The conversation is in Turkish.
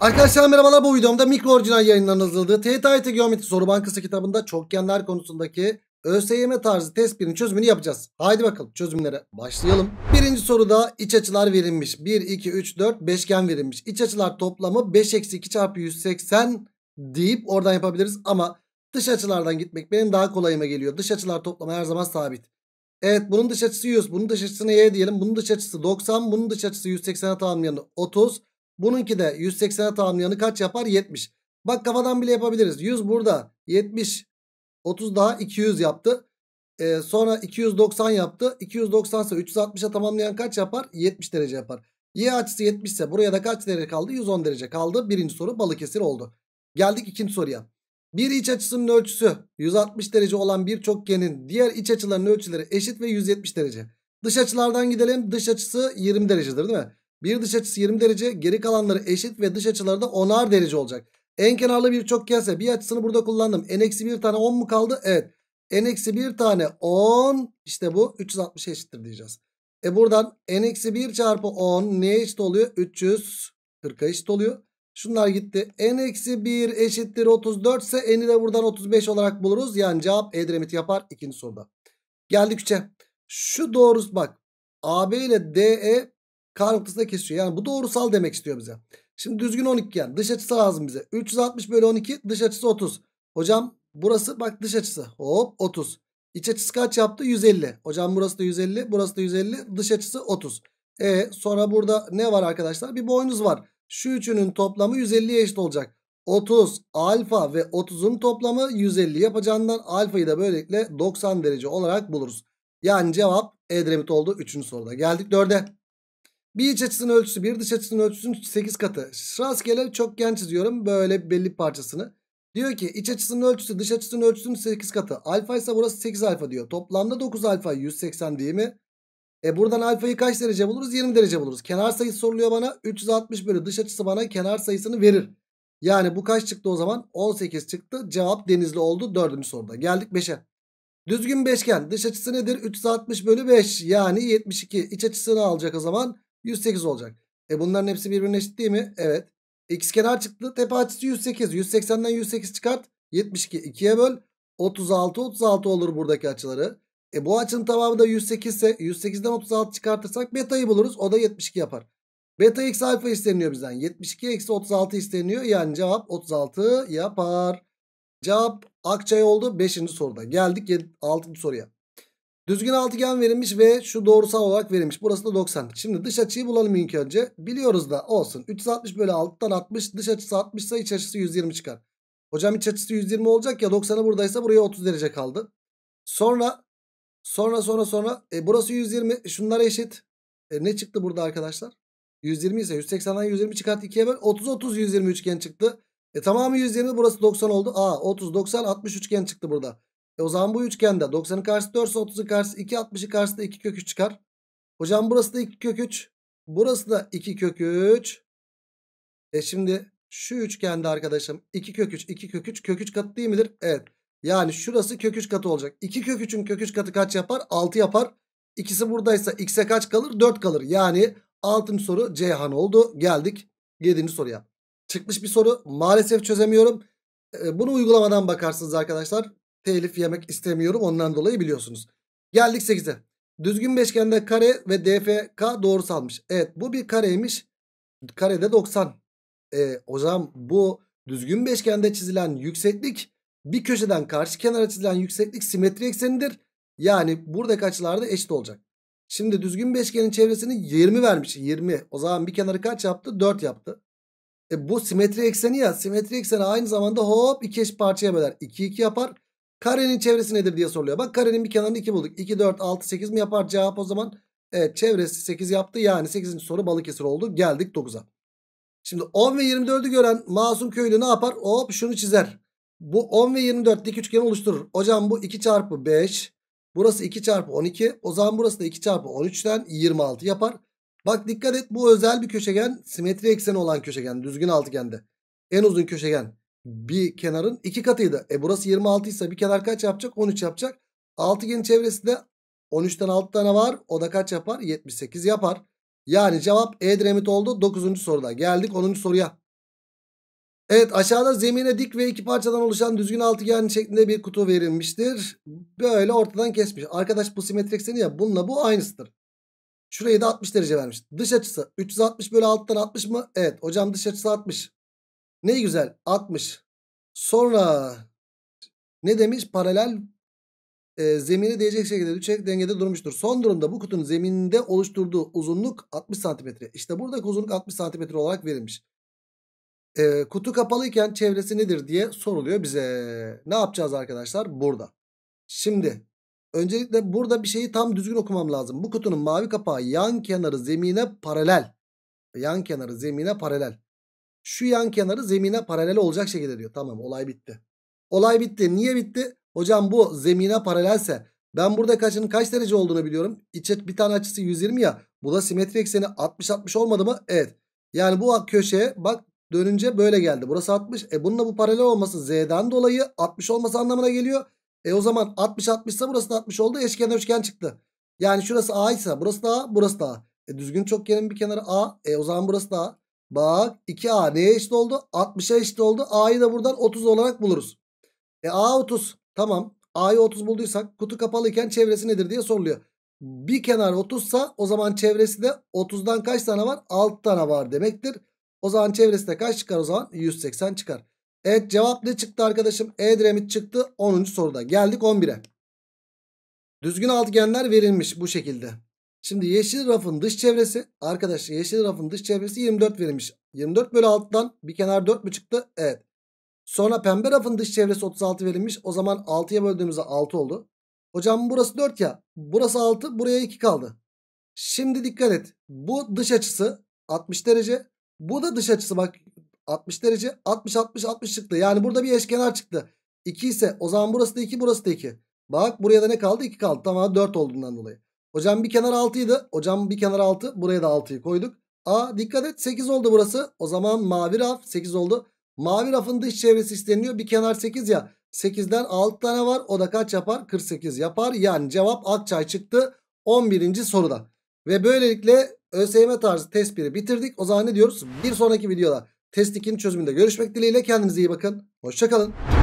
Arkadaşlar merhabalar bu videomda mikro orijinal yayından hazırladığı TTIT Geometri Soru Bankası kitabında çokgenler konusundaki ÖSYM tarzı test birinin çözümünü yapacağız. Haydi bakalım çözümlere başlayalım. Birinci soruda iç açılar verilmiş. 1, 2, 3, 4 beşgen verilmiş. İç açılar toplamı 5 eksi 2 çarpı 180 deyip oradan yapabiliriz. Ama dış açılardan gitmek benim daha kolayıma geliyor. Dış açılar toplamı her zaman sabit. Evet bunun dış açısı 100. Bunun dış açısını y diyelim. Bunun dış açısı 90. Bunun dış açısı 180'e tamamlayanı 30. Bununki de 180'e tamamlayanı kaç yapar? 70. Bak kafadan bile yapabiliriz. 100 burada. 70. 30 daha 200 yaptı. Ee, sonra 290 yaptı. 290 ise 360'a tamamlayan kaç yapar? 70 derece yapar. Y açısı 70 ise buraya da kaç derece kaldı? 110 derece kaldı. Birinci soru Balıkesir oldu. Geldik ikinci soruya. Bir iç açısının ölçüsü 160 derece olan bir çokgenin diğer iç açılarının ölçüleri eşit ve 170 derece. Dış açılardan gidelim. Dış açısı 20 derecedir değil mi? Bir dış açısı 20 derece geri kalanları eşit ve dış açıları da 10'ar derece olacak. En kenarlı bir çok kese bir açısını burada kullandım. N-1 tane 10 mu kaldı? Evet. N-1 tane 10 işte bu 360 eşittir diyeceğiz. E buradan N-1 çarpı 10 neye eşit oluyor? 340'a eşit oluyor. Şunlar gitti. N-1 eşittir 34 ise N'i de buradan 35 olarak buluruz. Yani cevap Edremit yapar ikinci soruda. Geldik 3'e. Şu doğrusu bak AB ile DE K kesiyor. Yani bu doğrusal demek istiyor bize. Şimdi düzgün 12 yani dış açısı lazım bize. 360 bölü 12 dış açısı 30. Hocam burası bak dış açısı hop 30. İç açısı kaç yaptı? 150. Hocam burası da 150 burası da 150 dış açısı 30. E sonra burada ne var arkadaşlar? Bir boynuz var. Şu üçünün toplamı 150'ye eşit olacak. 30 alfa ve 30'un toplamı 150 yapacağından alfayı da böylelikle 90 derece olarak buluruz. Yani cevap Edremit oldu 3. soruda. Geldik 4'e. Bir iç açısının ölçüsü bir dış açısının ölçüsünün 8 katı. Rastgele çok çokgen çiziyorum böyle belli parçasını. Diyor ki iç açısının ölçüsü dış açısının ölçüsünün 8 katı. Alfa ise burası 8 alfa diyor. Toplamda 9 alfa 180 değil mi? E buradan alfayı kaç derece buluruz? 20 derece buluruz. Kenar sayısı soruluyor bana. 360 bölü dış açısı bana kenar sayısını verir. Yani bu kaç çıktı o zaman? 18 çıktı. Cevap denizli oldu. Dördüncü soruda. Geldik 5'e. Düzgün beşgen. Dış açısı nedir? 360 bölü 5. Yani 72. İç açısını alacak o zaman. 108 olacak. E bunların hepsi birbirine eşit değil mi? Evet. X kenar çıktı. Tepe açısı 108. 180'den 108 çıkart. 72 2'ye böl. 36 36 olur buradaki açıları. E bu açının tamamı da 108 ise 108'den 36 çıkartırsak beta'yı buluruz. O da 72 yapar. Beta eksi alfa isteniyor bizden. 72 eksi 36 isteniyor. Yani cevap 36 yapar. Cevap Akçay oldu 5. soruda. Geldik 6. soruya. Düzgün altıgen verilmiş ve şu doğrusal olarak verilmiş. Burası da 90. Şimdi dış açıyı bulalım ilk önce. Biliyoruz da olsun. 360 bölü 6'dan 60. Dış açısı 60 ise iç açısı 120 çıkar. Hocam iç açısı 120 olacak ya 90'ı buradaysa buraya 30 derece kaldı. Sonra sonra sonra sonra e, burası 120 e, şunlar eşit. E, ne çıktı burada arkadaşlar? 120 ise 180'den 120 çıkart 2'ye böl 30 30 120 üçgen çıktı. E tamamı 120 burası 90 oldu. Aa 30 90 60 üçgen çıktı burada. E o zaman bu üçgende 90'ın karşısı 4 30'ın karşısı 2 60'ın karşısı da 2 kök 3 çıkar. Hocam burası da 2 kök 3. Burası da 2 kök 3. E şimdi şu üçgende arkadaşım 2 kök 3 2 kök 3 kök 3 katı değil midir? Evet. Yani şurası kök 3 katı olacak. 2 kök 3'ün kök 3 katı kaç yapar? 6 yapar. İkisi buradaysa x'e kaç kalır? 4 kalır. Yani altın soru Ceyhan oldu. Geldik 7. soruya. Çıkmış bir soru. Maalesef çözemiyorum. E, bunu uygulamadan bakarsınız arkadaşlar telif yemek istemiyorum ondan dolayı biliyorsunuz. Geldik 8'e. Düzgün beşgende kare ve DFK doğru salmış. Evet bu bir kareymiş. Karede 90. E, hocam bu düzgün beşgende çizilen yükseklik bir köşeden karşı kenara çizilen yükseklik simetri eksenidir. Yani buradaki açılarda eşit olacak. Şimdi düzgün beşgenin çevresini 20 vermiş. 20. O zaman bir kenarı kaç yaptı? 4 yaptı. E bu simetri ekseni ya. Simetri ekseni aynı zamanda hop iki eş parçaya böler. 2 2 yapar. Karenin çevresi nedir diye soruluyor. Bak karenin bir kenarında 2 bulduk. 2, 4, 6, 8 mi yapar cevap o zaman? Evet çevresi 8 yaptı. Yani 8. soru Balıkesir oldu. Geldik 9'a. Şimdi 10 ve 24'ü gören masum köylü ne yapar? Hop şunu çizer. Bu 10 ve 24 dik üçgen oluşturur. Hocam bu 2 çarpı 5. Burası 2 çarpı 12. O zaman burası da 2 çarpı 13'ten 26 yapar. Bak dikkat et bu özel bir köşegen. Simetri ekseni olan köşegen. Düzgün altıgende. En uzun köşegen bir kenarın iki katıydı. E burası 26 ise bir kenar kaç yapacak? 13 yapacak. Altıgenin çevresinde 13'ten 6 tane var. O da kaç yapar? 78 yapar. Yani cevap E dremit oldu. 9. soruda. Geldik 10. soruya. Evet aşağıda zemine dik ve iki parçadan oluşan düzgün altıgen şeklinde bir kutu verilmiştir. Böyle ortadan kesmiş. Arkadaş bu simetrik ekseni ya bununla bu aynısıdır. Şurayı da 60 derece vermiş. Dış açısı 360 bölü 6'dan 60 mı? Evet hocam dış açısı 60. Ne güzel 60. Sonra ne demiş? Paralel e, zemine değecek şekilde düşerek dengede durmuştur. Son durumda bu kutunun zeminde oluşturduğu uzunluk 60 santimetre. İşte buradaki uzunluk 60 santimetre olarak verilmiş. E, kutu kapalıyken çevresi nedir diye soruluyor bize. Ne yapacağız arkadaşlar? Burada. Şimdi öncelikle burada bir şeyi tam düzgün okumam lazım. Bu kutunun mavi kapağı yan kenarı zemine paralel. Yan kenarı zemine paralel. Şu yan kenarı zemine paralel olacak şekilde diyor. Tamam olay bitti. Olay bitti. Niye bitti? Hocam bu zemine paralelse ben burada kaçın kaç derece olduğunu biliyorum. İçet bir tane açısı 120 ya. Bu da simetri ekseni 60-60 olmadı mı? Evet. Yani bu köşeye bak dönünce böyle geldi. Burası 60. E bununla bu paralel olması z'den dolayı 60 olması anlamına geliyor. E o zaman 60-60 ise burası da 60 oldu. Eşkenar üçgen çıktı. Yani şurası a ise burası da a, burası da a. E düzgün çokgenin bir kenarı a. E o zaman burası da a. Bak 2A neye eşit oldu? 60'a eşit oldu. A'yı da buradan 30 olarak buluruz. E A 30 tamam. A'yı 30 bulduysak kutu kapalı çevresi nedir diye soruluyor. Bir kenar 30 sa o zaman çevresi de 30'dan kaç tane var? 6 tane var demektir. O zaman çevresi de kaç çıkar o zaman? 180 çıkar. Evet cevap ne çıktı arkadaşım? E Edremit çıktı 10. soruda. Geldik 11'e. Düzgün altıgenler verilmiş bu şekilde. Şimdi yeşil rafın dış çevresi arkadaşlar yeşil rafın dış çevresi 24 verilmiş. 24 bölü 6'dan bir kenar 4 mü çıktı? Evet. Sonra pembe rafın dış çevresi 36 verilmiş. O zaman 6'ya böldüğümüzde 6 oldu. Hocam burası 4 ya. Burası 6 buraya 2 kaldı. Şimdi dikkat et. Bu dış açısı 60 derece. Bu da dış açısı bak 60 derece 60 60 60 çıktı. Yani burada bir eşkenar çıktı. 2 ise o zaman burası da 2 burası da 2. Bak buraya da ne kaldı? 2 kaldı. Tamam 4 olduğundan dolayı. Hocam bir kenar 6'ydı. Hocam bir kenar 6. Buraya da 6'yı koyduk. A dikkat et 8 oldu burası. O zaman mavi raf 8 oldu. Mavi rafın dış çevresi isteniyor. Bir kenar 8 ya. 8'den 6 tane var. O da kaç yapar? 48 yapar. Yani cevap Akçay çıktı 11. soruda. Ve böylelikle ÖSYM tarzı test 1'i bitirdik. O zaman ne diyoruz? Bir sonraki videoda test 2'nin çözümünde görüşmek dileğiyle. Kendinize iyi bakın. Hoşçakalın.